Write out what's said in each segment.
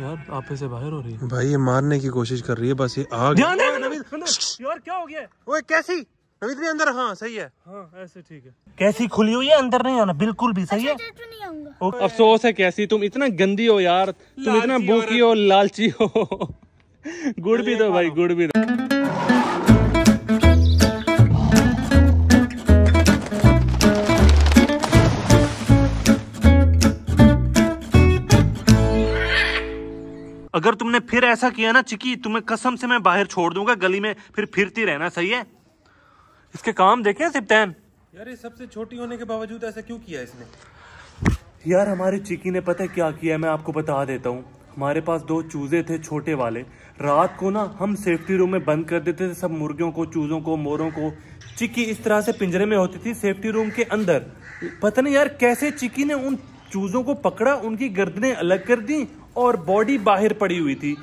यार आपे से बाहर हो रही है भाई ये मारने की कोशिश कर रही है बस ये आग ध्यान है यार क्या हो गया ओए कैसी नवीद भी अंदर हाँ सही है हाँ ऐसे ठीक है कैसी खुली हुई है अंदर नहीं आना बिल्कुल भी सही है अच्छा, अफसोस है कैसी तुम इतना गंदी हो यार तुम इतना भूखी हो लालची हो गुड़ भी दो भाई गुड़ भी दो अगर तुमने फिर ऐसा किया ना चिकी तुम्हें कसम से मैं बाहर छोड़ दूंगा गली में फिर फिरती रहना सही है इसके काम देखे सिप्तैन यार ये सबसे छोटी होने के बावजूद ऐसा क्यों किया इसने यार हमारे चिकी ने पता है क्या किया मैं आपको बता देता हूँ हमारे पास दो चूजे थे छोटे वाले रात को ना हम सेफ्टी रूम में बंद कर देते थे सब मुर्गियों को चूजों को मोरों को चिक्की इस तरह से पिंजरे में होती थी सेफ्टी रूम के अंदर पता नहीं यार कैसे चिक्की ने उन चूजों को पकड़ा उनकी गर्दनें अलग कर दी और बॉडी बाहर पड़ी हुई थी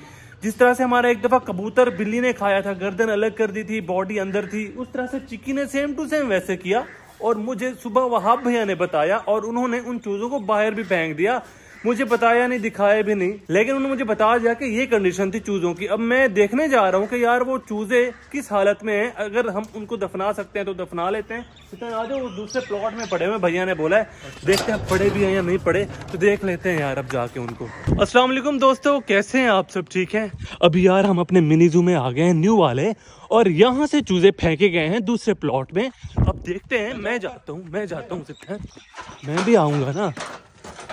जिस तरह से हमारा एक दफ़ा कबूतर बिल्ली ने खाया था गर्दन अलग कर दी थी बॉडी अंदर थी उस तरह से चिकी ने सेम टू सेम वैसे किया और मुझे सुबह वहाब भैया ने बताया और उन्होंने उन चूज़ों को बाहर भी फेंक दिया मुझे बताया नहीं दिखाया भी नहीं लेकिन उन्होंने मुझे बता दिया कि ये कंडीशन थी चूजों की अब मैं देखने जा रहा हूँ कि यार वो चूजे किस हालत में हैं अगर हम उनको दफना सकते हैं तो दफना लेते हैं आ जाओ दूसरे प्लॉट में पड़े हुए भैया ने बोला है अच्छा। देखते हैं पड़े भी हैं या नहीं पड़े तो देख लेते हैं यार अब जाके उनको असलम दोस्तों कैसे हैं आप सब ठीक है अभी यार हम अपने मिनी जू में आ गए हैं न्यू वाले और यहाँ से चूजे फेंके गए हैं दूसरे प्लॉट में अब देखते हैं मैं जाता हूँ मैं जाता हूँ मैं भी आऊँगा ना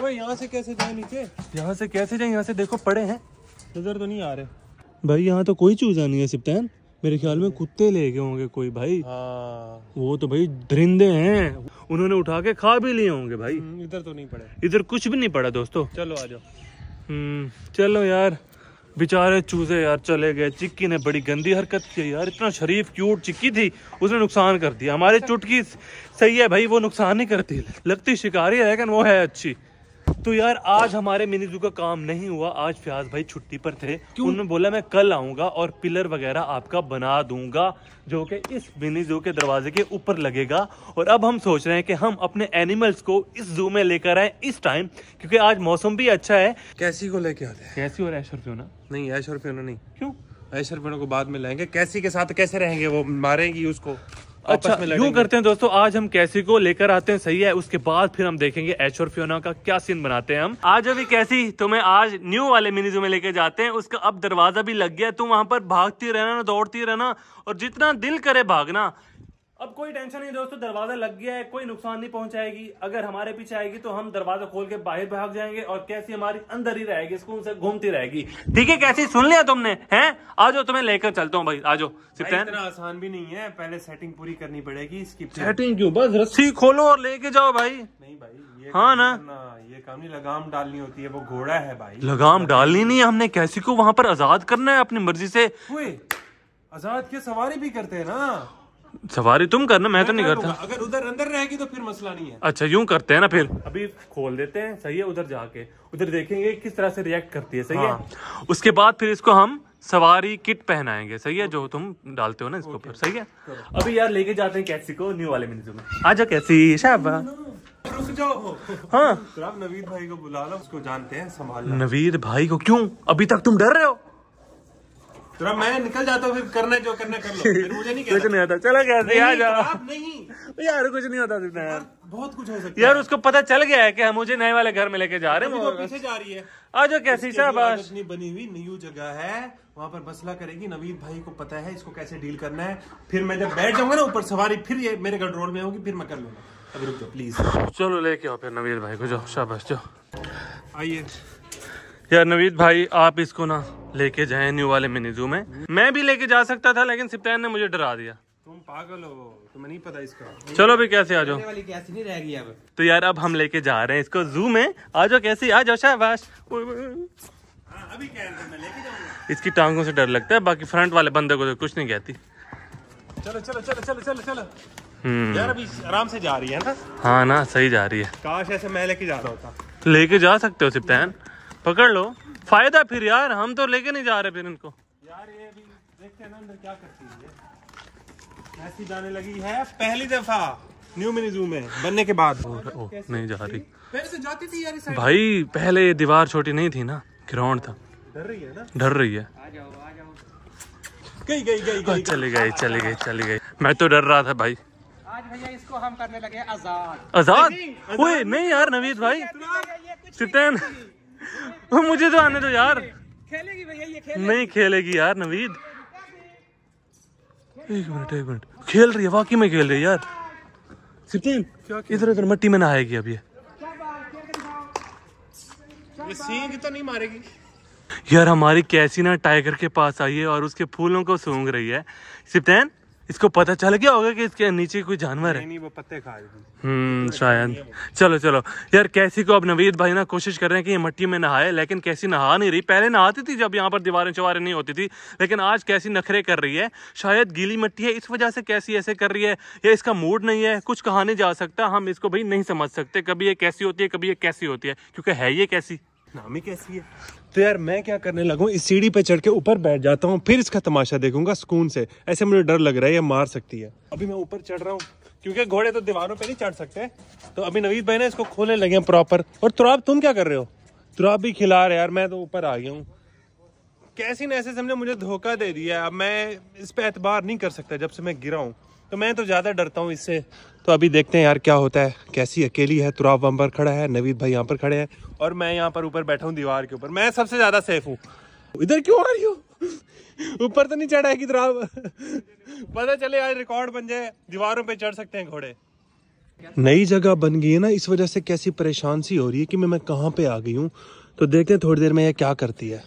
वो यहाँ से कैसे जाए नीचे यहाँ से कैसे जाए यहाँ से देखो पड़े हैं नज़र तो नहीं आ रहे भाई यहाँ तो कोई चूजा नहीं है सिप्तान मेरे ख्याल में कुत्ते ले गए होंगे कोई भाई हाँ। वो तो भाई दरिंदे हैं उन्होंने उठा के खा भी लिए होंगे भाई हम्म, इधर तो नहीं पड़े इधर कुछ भी नहीं पड़ा दोस्तों चलो आ जाओ हम्म, चलो यार बेचारे चूजे यार चले गए चिक्की ने बड़ी गंदी हरकत की यार इतना शरीफ क्यूट चिक्की थी उसने नुकसान कर दिया हमारे अच्छा। चुटकी सही है भाई वो नुकसान नहीं करती लगती शिकारी है लेकिन वो है अच्छी तो यार आज हमारे मिनी जू का काम नहीं हुआ आज फियाज भाई छुट्टी पर थे उन्होंने बोला मैं कल आऊंगा और पिलर वगैरह आपका बना दूंगा जो कि इस मिनी जू के दरवाजे के ऊपर लगेगा और अब हम सोच रहे हैं कि हम अपने एनिमल्स को इस जू में लेकर आए इस टाइम क्योंकि आज मौसम भी अच्छा है कैसी को लेके आते हैं कैसी और ऐशर फ्योना नहीं ऐशर फ्योना नहीं क्यों ऐशर को बाद में लाएंगे कैसी के साथ कैसे रहेंगे वो मारेंगी उसको अच्छा यूँ करते हैं दोस्तों आज हम कैसी को लेकर आते हैं सही है उसके बाद फिर हम देखेंगे एच और फ्योना का क्या सीन बनाते हैं हम आज अभी कैसी तुम्हें तो आज न्यू वाले मिनीजू में लेके जाते हैं उसका अब दरवाजा भी लग गया तुम वहां पर भागती रहना दौड़ती रहना और जितना दिल करे भागना अब कोई टेंशन नहीं दोस्तों दरवाजा लग गया है कोई नुकसान नहीं पहुंचाएगी अगर हमारे पीछे आएगी तो हम दरवाजा खोल के बाहर भाग जाएंगे और कैसी हमारी अंदर ही रहेगी स्कूल से घूमती रहेगी ठीक है कैसी सुन लिया तुमने हैं आ तुम्हें लेकर चलता हूँ भाई आ इतना आसान भी नहीं है पहले सेटिंग पूरी करनी पड़ेगी इसकी सेटिंग क्यों बस रस्सी खोलो और लेके जाओ भाई नहीं भाई हाँ ना ये काम नहीं लगाम डालनी होती है वो घोड़ा है भाई लगाम डालनी नहीं है हमने कैसी को वहाँ पर आजाद करना है अपनी मर्जी से आजाद के सवारी भी करते है ना सवारी तुम करना मैं, तो मैं तो नहीं करता अगर उधर अंदर रहेगी तो फिर मसला नहीं है अच्छा यूं करते हैं ना फिर अभी खोल देते हैं सही है उधर जाके उधर देखेंगे किस तरह से रिएक्ट करती है सही हाँ। है उसके बाद फिर इसको हम सवारी किट पहनाएंगे सही है जो तुम डालते हो ना इसके ऊपर सही है अभी यार लेके जाते हैं कैसी को न्यू वाले मिनजू में आ जाओ कैसी शाबा हाँ नवीद भाई को बुला लो उसको जानते हैं संभाल नवीद भाई को क्यों अभी तक तुम डर रहे हो थोड़ा मैं निकल जाता हूँ फिर करना जो करना कर लो फिर मुझे नहीं कुछ नहीं नहीं, नहीं कैसे आ जाओ तो नहीं यार कुछ नहीं होता बहुत कुछ हो सकता यार उसको पता चल गया है कि हम मुझे नए वाले घर में लेके जा रहे हैं तो पीछे जा रही है आ कैसी बनी हुई न्यू जगह है वहाँ पर मसला करेगी नवीद भाई को पता है इसको कैसे डील करना है फिर मैं जब बैठ जाऊंगा ना ऊपर सवारी फिर ये मेरे कंट्रोल में होगी फिर मैं कर लूंगा अभी रुक जाओ प्लीज चलो लेके आओ फिर नवीद भाई को जाओ शाबाश जाओ आइए यार नवीद भाई आप इसको ना लेके जाए न्यू वाले मिनी जू में मैं भी लेके जा सकता था लेकिन सिप्तान ने मुझे डरा दिया तुम पागल हो तुम्हें नहीं पता इसका चलो भी कैसे आ जाओ कैसी नहीं रहेगी अब तो यार अब हम लेके जा रहे हैं इसको जू में आ जाओ कैसी आ जाओ शाबाश हाँ, अभी कह रहे इसकी टांगों से डर लगता है बाकी फ्रंट वाले बंदे को तो कुछ नहीं कहती चलो चलो चलो चलो चलो चलो हम्म। यार अभी आराम से जा रही है ना हाँ ना सही जा रही है काश ऐसे मैं लेके जा रहा होता लेके जा सकते हो सिप्तान पकड़ लो फायदा फिर यार हम तो लेके नहीं जा रहे फिर इनको यार ये अभी देखते हैं ना अंदर क्या करती है ऐसी जाने लगी है पहली दफा न्यू मिनी जू में बनने के बाद ओ, ओ, नहीं जा रही पहले से जाती थी यार भाई पहले ये दीवार छोटी नहीं थी ना ग्राउंड था डर रही है ना डर रही है गई गई गई चली गई चली गई चली गई मैं तो डर रहा था भाई आज भैया इसको हम करने लगे आजाद आजाद ओए नहीं यार नवीद भाई चिटैन मुझे तो आने दो यार खेलेगी भैया ये नहीं खेलेगी यार नवीद एक मिनट एक मिनट खेल रही है वाकई में खेल रही है यार सिप्टीन इधर उधर मट्टी में नहाएगी आएगी अभी तो नहीं मारेगी यार हमारी कैसी ना टाइगर के पास आई है और उसके फूलों को सूंघ रही है सिप्तैन इसको पता चल गया होगा कि इसके नीचे कोई जानवर है नहीं वो पत्ते खा हम्म शायद चलो चलो यार कैसी को अब नवीद भाई ना कोशिश कर रहे हैं कि ये मट्टी में नहाए लेकिन कैसी नहा नहीं रही पहले नहाती थी जब यहाँ पर दीवारें चवारें नहीं होती थी लेकिन आज कैसी नखरे कर रही है शायद गीली मट्टी है इस वजह से कैसी ऐसे कर रही है या इसका मूड नहीं है कुछ कहा नहीं जा सकता हम इसको भाई नहीं समझ सकते कभी ये कैसी होती है कभी ये कैसी होती है क्योंकि है ये कैसी नामी कैसी है तो यार मैं क्या करने लगा इस सीढ़ी पे चढ़ के ऊपर बैठ जाता हूँ फिर इसका तमाशा देखूंगा सुकून से ऐसे मुझे डर लग रहा है ये मार सकती है अभी मैं ऊपर चढ़ रहा हूँ क्योंकि घोड़े तो दीवारों पे नहीं चढ़ सकते तो अभी नवीद भाई ने इसको खोलने लगे हैं प्रॉपर और तुराब तुम क्या कर रहे हो तुराब भी खिला रहे यार मैं तो ऊपर आ गया हूँ कैसी नैसे हमने मुझे धोखा दे दिया अब मैं इस पर एतबार नहीं कर सकता जब से मैं गिरा हूँ तो मैं तो ज़्यादा डरता हूँ इससे तो अभी देखते हैं यार क्या होता है कैसी अकेली है तुराब वहाँ पर खड़ा है नवीद भाई यहाँ पर खड़े हैं और मैं यहाँ पर ऊपर बैठा हूँ दीवार के ऊपर मैं सबसे ज़्यादा सेफ हूँ इधर क्यों आ रही हो ऊपर तो नहीं चढ़ा है तुराब पता चले यार रिकॉर्ड बन जाए दीवारों पर चढ़ सकते हैं घोड़े नई जगह बन गई है ना इस वजह से कैसी परेशान सी हो रही है कि मैं मैं कहाँ पे आ गई हूँ तो देखते हैं थोड़ी देर में यह क्या करती है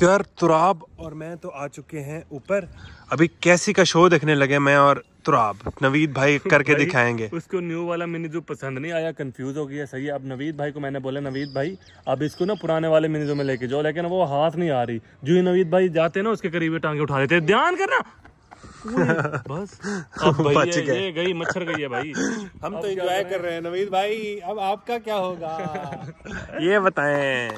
तो तुराब और मैं तो आ चुके हैं ऊपर अभी कैसी का शो देखने लगे मैं और त्राब तो नवीद भाई करके भाई, दिखाएंगे उसको न्यू वाला मिनी जो पसंद नहीं आया कंफ्यूज हो गया सही है अब नवीद भाई को मैंने बोला नवीद भाई अब इसको ना पुराने वाले मिनी जो में लेके जाओ लेकिन वो हाथ नहीं आ रही जो ही नवीद भाई जाते ना उसके करीब टांगे उठा देते ध्यान करना बस अब बच गए ये गई मच्छर गई है भाई हम तो एंजॉय कर रहे हैं नवीद भाई अब आपका क्या होगा ये बताएं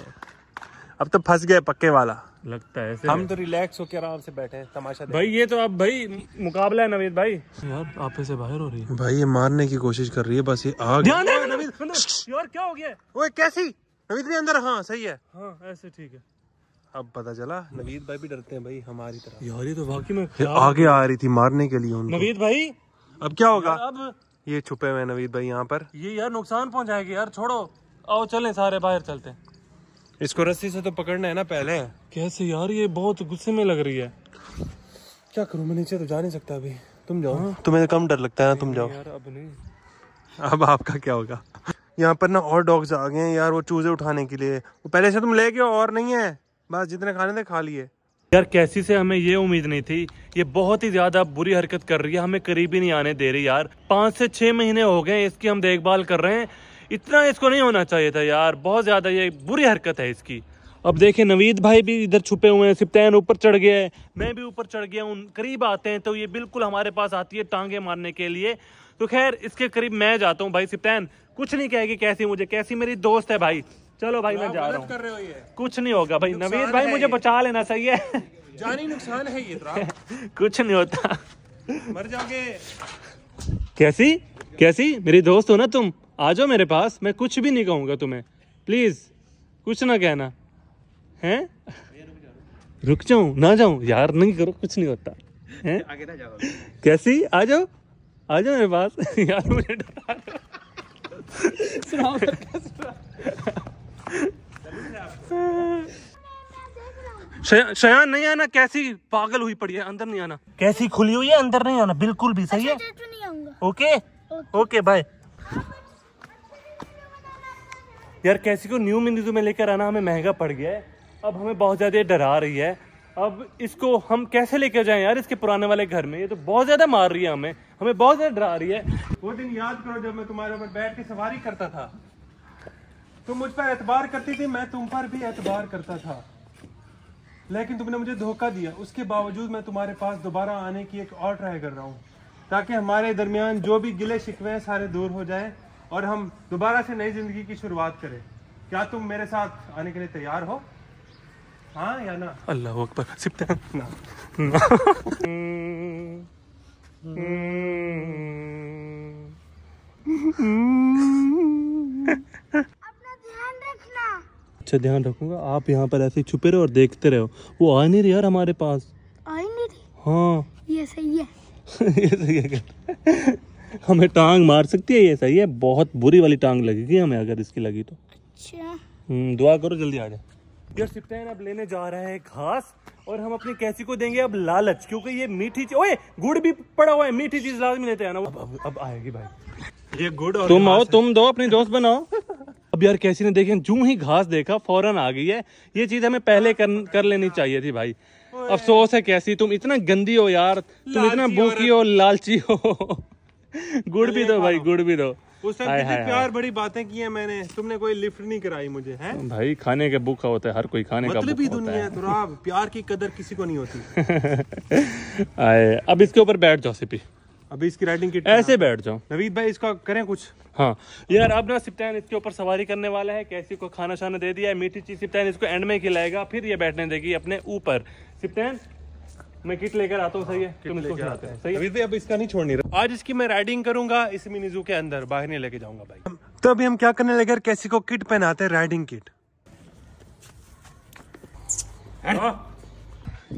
अब तो फंस गए पक्के वाला लगता है हम तो रिलैक्स होकर आराम से बैठे तमाशा भाई ये तो अब भाई मुकाबला है नवीद भाई यार आप से बाहर हो रही है भाई ये मारने की कोशिश कर रही है बस ये आग ध्यान नवीद यार क्या हो गया ओए कैसी नवीद भी अंदर हाँ सही है हाँ ऐसे ठीक है अब पता चला नवीद भाई भी डरते हैं भाई हमारी तरह यार ये तो वाकई में आगे आ रही थी मारने के लिए उनको नवीद भाई अब क्या होगा अब ये छुपे हुए नवीद भाई यहाँ पर ये यार नुकसान पहुँचाएगी यार छोड़ो आओ चले सारे बाहर चलते हैं इसको रस्सी से तो पकड़ना है ना पहले कैसे यार ये बहुत गुस्से में लग रही है क्या करू मैं नीचे तो जा नहीं सकता अभी तुम जाओ हाँ? तुम्हें कम डर लगता है ना तुम जाओ यार अब नहीं अब आपका क्या होगा यहाँ पर ना और डॉग्स आ गए हैं यार वो चूजे उठाने के लिए वो पहले से तुम ले गए और नहीं है बस जितने खाने थे खा लिए यार कैसी से हमें ये उम्मीद नहीं थी ये बहुत ही ज्यादा बुरी हरकत कर रही है हमें करीब ही नहीं आने दे रही यार पाँच से छह महीने हो गए इसकी हम देखभाल कर रहे हैं इतना इसको नहीं होना चाहिए था यार बहुत ज़्यादा ये बुरी हरकत है इसकी अब देखे नवीद भाई भी इधर छुपे हुए हैं सिप्तैन ऊपर चढ़ गया है मैं भी ऊपर चढ़ गया हूँ करीब आते हैं तो ये बिल्कुल हमारे पास आती है टांगे मारने के लिए तो खैर इसके करीब मैं जाता हूँ भाई सिप्तैन कुछ नहीं कहेगी कैसी मुझे कैसी मेरी दोस्त है भाई चलो भाई मैं जा रहा हूँ कुछ नहीं होगा भाई नवीद भाई मुझे बचा लेना सही है जानी नुकसान है ये कुछ नहीं होता मर जाओगे कैसी कैसी मेरी दोस्त हो ना तुम आ जाओ मेरे पास मैं कुछ भी नहीं कहूँगा तुम्हें प्लीज़ कुछ ना कहना है रुक जाऊँ ना जाऊँ यार नहीं करो कुछ नहीं होता है कैसी आ जाओ आ जाओ मेरे पास यार मुझे शयान नहीं आना कैसी पागल हुई पड़ी है अंदर नहीं आना कैसी खुली हुई है अंदर नहीं आना बिल्कुल भी सही अच्छा, है ओके ओके बाय यार कैसी को न्यू मिनीजू में लेकर आना हमें महंगा पड़ गया है अब हमें बहुत ज़्यादा डरा रही है अब इसको हम कैसे लेकर जाएं यार इसके पुराने वाले घर में ये तो बहुत ज़्यादा मार रही है हमें हमें बहुत ज़्यादा डरा रही है वो दिन याद करो जब मैं तुम्हारे ऊपर बैठ के सवारी करता था तुम मुझ पर एतबार करती थी मैं तुम पर भी एतबार करता था लेकिन तुमने मुझे धोखा दिया उसके बावजूद मैं तुम्हारे पास दोबारा आने की एक और ट्राई कर रहा हूँ ताकि हमारे दरमियान जो भी गिले शिकवे हैं सारे दूर हो जाए और हम दोबारा से नई जिंदगी की शुरुआत करें क्या तुम मेरे साथ आने के लिए तैयार हो हाँ या ना अल्लाह अकबर ना, ना। अच्छा ध्यान रखूंगा आप यहाँ पर ऐसे छुपे रहो और देखते रहो वो आ नहीं रही यार हमारे पास आई नहीं रही हाँ ये सही है ये सही है हमें टांग मार सकती है ये सही है बहुत बुरी वाली टांग लगेगी हमें अगर इसकी लगी तो अच्छा हम्म, दुआ करो जल्दी आ जाए यार सिप्टैन अब लेने जा रहा है घास और हम अपनी कैसी को देंगे अब लालच क्योंकि ये मीठी चीज ओए गुड़ भी पड़ा हुआ है मीठी चीज लाजमी लेते हैं ना अब, अब, अब आएगी भाई ये गुड़ और तुम आओ तुम दो अपने दोस्त बनाओ अब यार कैसी ने देखे जू ही घास देखा फौरन आ गई है ये चीज हमें पहले कर, कर लेनी चाहिए थी भाई अफसोस है कैसी तुम इतना गंदी हो यार तुम इतना भूखी हो लालची हो गुड़ भी दो हाँ। भाई गुड़ भी दो उस प्यार बड़ी बातें की है मैंने तुमने कोई लिफ्ट नहीं कराई मुझे है भाई खाने के भूखा होता है हर कोई खाने मतलब का भी दुनिया है तुराब तो प्यार की कदर किसी को नहीं होती आए अब इसके ऊपर बैठ जाओ सिपी अभी इसकी राइडिंग किट ऐसे बैठ जाओ नवीद भाई इसका करें कुछ हाँ यार अब ना सिप्टैन इसके ऊपर सवारी करने वाला है कैसी को खाना शाना दे दिया है मीठी चीज सिप्टैन इसको एंड में खिलाएगा फिर ये बैठने देगी अपने ऊपर सिप्टैन मैं किट लेकर आता हूँ सही है हाँ, तुम इसको खिलाते हैं सही है अब इसका नहीं छोड़ नहीं रहा आज इसकी मैं राइडिंग करूंगा इस मिनीजू के अंदर बाहर नहीं लेके जाऊंगा भाई तो अभी हम क्या करने लगे कैसी को किट पहनाते हैं राइडिंग किट हाँ।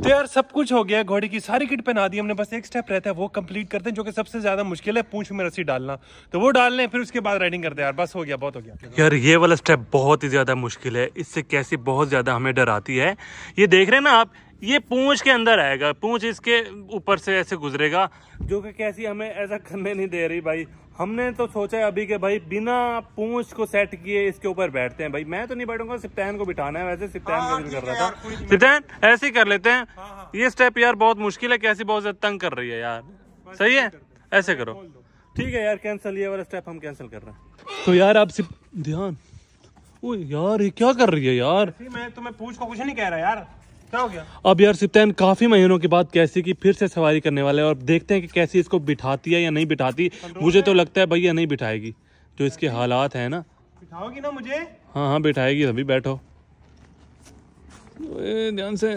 तो यार सब कुछ हो गया घोड़े की सारी किट पहना दी हमने बस एक स्टेप रहता है वो कंप्लीट करते हैं जो कि सबसे ज्यादा मुश्किल है पूंछ में रस्सी डालना तो वो डाल लें फिर उसके बाद राइडिंग करते हैं यार बस हो गया बहुत हो गया यार ये वाला स्टेप बहुत ही ज्यादा मुश्किल है इससे कैसी बहुत ज्यादा हमें डर आती है ये देख रहे हैं ना आप ये पूंछ के अंदर आएगा पूंछ इसके ऊपर से ऐसे गुजरेगा जो कि कैसी हमें ऐसा करने नहीं दे रही भाई हमने तो सोचा है अभी के भाई बिना पूंछ को सेट किए इसके ऊपर बैठते हैं भाई मैं तो नहीं बैठूंगा सिप्तैन को बिठाना है वैसे सिप्तैन को हाँ, कर रहा था सिप्तैन ऐसे ही कर लेते हैं हाँ हाँ। ये स्टेप यार बहुत मुश्किल है कैसी बहुत ज्यादा तंग कर रही है यार सही है ऐसे करो ठीक है यार कैंसिल ये वाला स्टेप हम कैंसिल कर रहे हैं तो यार आप ध्यान ओ यार ये क्या कर रही है यार मैं तुम्हें पूछ को कुछ नहीं कह रहा यार क्या हो गया अब यार सिप्तैन काफी महीनों के बाद कैसी की फिर से सवारी करने वाले और देखते हैं कि कैसी इसको बिठाती है या नहीं बिठाती मुझे तो लगता है भैया नहीं बिठाएगी जो इसके हालात है ना बिठाओगी ना मुझे हाँ हाँ बिठाएगी अभी बैठो ध्यान से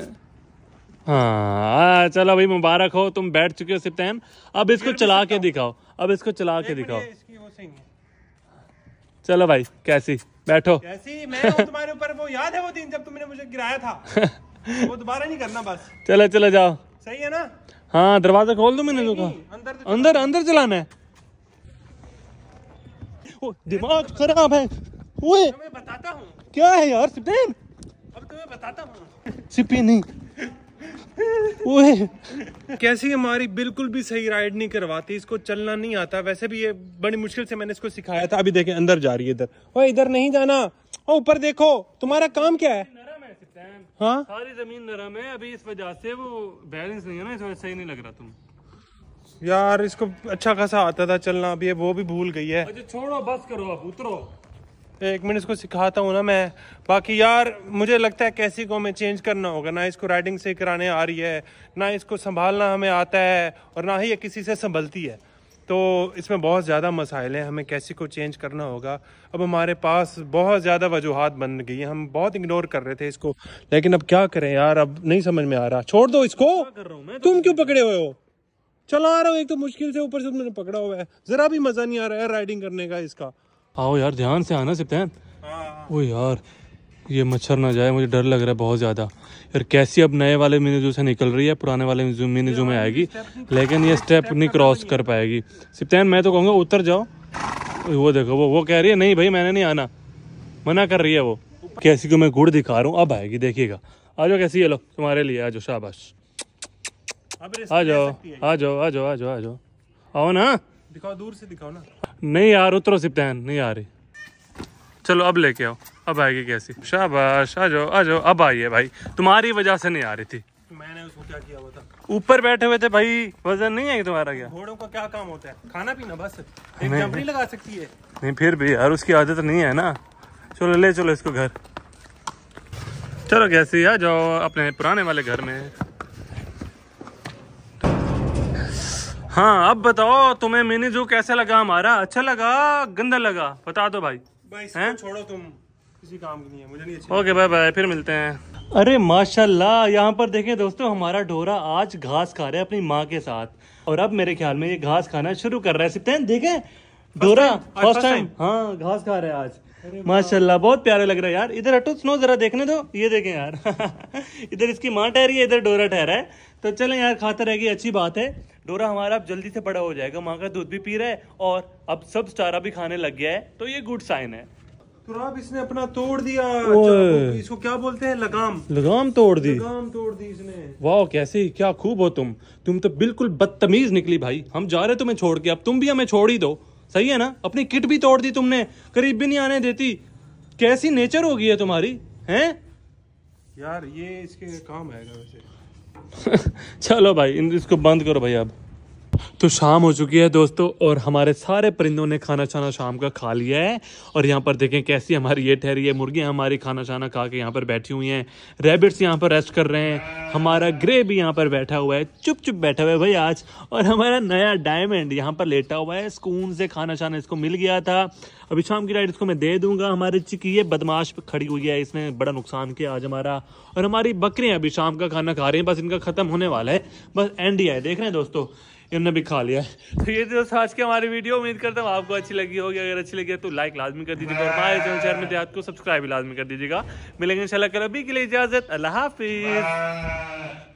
हाँ चलो भाई मुबारक हो तुम बैठ चुके हो सिप्तैन अब इसको चला के दिखाओ अब इसको चला के दिखाओ चलो भाई कैसी बैठो कैसी मैं तुम्हारे ऊपर वो याद है वो दिन जब तुमने मुझे गिराया था वो दोबारा नहीं करना बस चले चले जाओ सही है ना हाँ दरवाजा खोल दो मैंने कहा अंदर तो अंदर अंदर चलाना है ओ दिमाग खराब है ओए मैं बताता हूं। क्या है यार अब तुम्हें बताता हूँ नहीं ओए कैसी हमारी बिल्कुल भी सही राइड नहीं करवाती इसको चलना नहीं आता वैसे भी ये बड़ी मुश्किल से मैंने इसको सिखाया था अभी देखे अंदर जा रही है इधर ओए इधर नहीं जाना ओ ऊपर देखो तुम्हारा काम क्या है हाँ सारी जमीन नरम है अभी इस वजह से वो बैलेंस नहीं है ना इस वजह से ही नहीं लग रहा तुम यार इसको अच्छा खासा आता था चलना अभी वो भी भूल गई है अच्छा छोड़ो बस करो अब उतरो एक मिनट इसको सिखाता हूँ ना मैं बाकी यार मुझे लगता है कैसी को हमें चेंज करना होगा ना इसको राइडिंग से कराने आ रही है ना इसको संभालना हमें आता है और ना ही ये किसी से संभलती है तो इसमें बहुत ज़्यादा मसाइल हैं हमें कैसे को चेंज करना होगा अब हमारे पास बहुत ज़्यादा वजूहत बन गई हैं हम बहुत इग्नोर कर रहे थे इसको लेकिन अब क्या करें यार अब नहीं समझ में आ रहा छोड़ दो इसको कर रहा मैं तो तुम क्यों पकड़े हुए हो चला रहा हूँ एक तो मुश्किल से ऊपर से तुमने पकड़ा हुआ है ज़रा भी मज़ा नहीं आ रहा है राइडिंग करने का इसका आओ यार ध्यान से आना सिपैन वो हाँ। यार ये मच्छर ना जाए मुझे डर लग रहा है बहुत ज़्यादा यार कैसी अब नए वाले मिनी जू से निकल रही है पुराने वाले मिनी जू में आएगी लेकिन ये स्टेप नहीं क्रॉस कर पाएगी सिप्तैन मैं तो कहूँगा उतर जाओ वो देखो वो वो कह रही है नहीं भाई मैंने नहीं आना मना कर रही है वो कैसी को मैं गुड़ दिखा रहा हूँ अब आएगी देखिएगा आ जाओ कैसी है लो तुम्हारे लिए आ जाओ शाबाश आ जाओ आ जाओ आ जाओ आ जाओ आ जाओ आओ ना दिखाओ दूर से दिखाओ ना नहीं यार उतरो सिप्तैन नहीं आ रही चलो अब लेके आओ अब आएगी कैसी शाबाश आ जाओ आ जाओ अब आई है भाई तुम्हारी वजह से नहीं आ रही थी मैंने उसको क्या किया हुआ था ऊपर बैठे हुए थे भाई वजन नहीं आई तुम्हारा क्या घोड़ों का क्या काम होता है खाना पीना बस एक नहीं, लगा सकती है नहीं फिर भी यार उसकी आदत नहीं है ना चलो ले चलो इसको घर चलो कैसी आ जाओ अपने पुराने वाले घर में हाँ अब बताओ तुम्हें मिनी जू कैसा लगा हमारा अच्छा लगा गंदा लगा बता दो भाई भाई छोड़ो तुम किसी काम की नहीं है मुझे नहीं अच्छी ओके बाय बाय फिर मिलते हैं अरे माशाल्लाह यहाँ पर देखें दोस्तों हमारा ढोरा आज घास खा रहा है अपनी माँ के साथ और अब मेरे ख्याल में ये घास खाना शुरू कर रहा है हैं देखें ढोरा फर्स्ट टाइम हाँ घास खा रहा है आज माशाल्लाह बहुत प्यारा लग रहा है यार इधर हटो स्नो जरा देखने दो ये देखें यार इधर इसकी माँ ठहरी है इधर डोरा ठहरा है तो चले यार खाता रहेगी अच्छी बात है डोरा हमारा अब जल्दी से बड़ा हो जाएगा माँ का दूध भी पी रहा है और अब सब स्टारा भी खाने लग गया है तो ये गुड साइन है तुराब तो इसने अपना तोड़ दिया इसको क्या बोलते हैं लगाम लगाम तोड़ दी लगाम तोड़ दी इसने वाह कैसे क्या खूब हो तुम तुम तो बिल्कुल बदतमीज निकली भाई हम जा रहे तुम्हें छोड़ के अब तुम भी हमें छोड़ ही दो सही है ना अपनी किट भी तोड़ दी तुमने करीब भी नहीं आने देती कैसी नेचर हो गई है तुम्हारी हैं यार ये इसके काम है वैसे चलो भाई इसको बंद करो भाई अब तो शाम हो चुकी है दोस्तों और हमारे सारे परिंदों ने खाना छाना शाम का खा लिया है और यहाँ पर देखें कैसी हमारी ये ठहरी है मुर्गियाँ हमारी खाना छाना खा के यहाँ पर बैठी हुई हैं रैबिट्स यहाँ पर रेस्ट कर रहे हैं हमारा ग्रे भी यहाँ पर बैठा हुआ है चुप चुप बैठा हुआ है भाई आज और हमारा नया डायमंड यहाँ पर लेटा हुआ है सुकून से खाना छाना इसको मिल गया था अभी शाम की राइड इसको मैं दे दूंगा हमारे चिकी ये बदमाश खड़ी हुई है इसने बड़ा नुकसान किया आज हमारा और हमारी बकरियाँ अभी शाम का खाना खा रही हैं बस इनका ख़त्म होने वाला है बस एंड ही है देख रहे हैं दोस्तों इन्होंने भी खा लिया है तो ये जो आज की हमारी वीडियो उम्मीद करता हूँ आपको अच्छी लगी होगी अगर अच्छी लगी तो लाइक लाजमी कर दीजिएगा और हमारे चैनल शहर में देहात को सब्सक्राइब लाजमी कर दीजिएगा मिलेंगे इन शाला कर अभी के लिए इजाज़त अल्लाह हाफिज़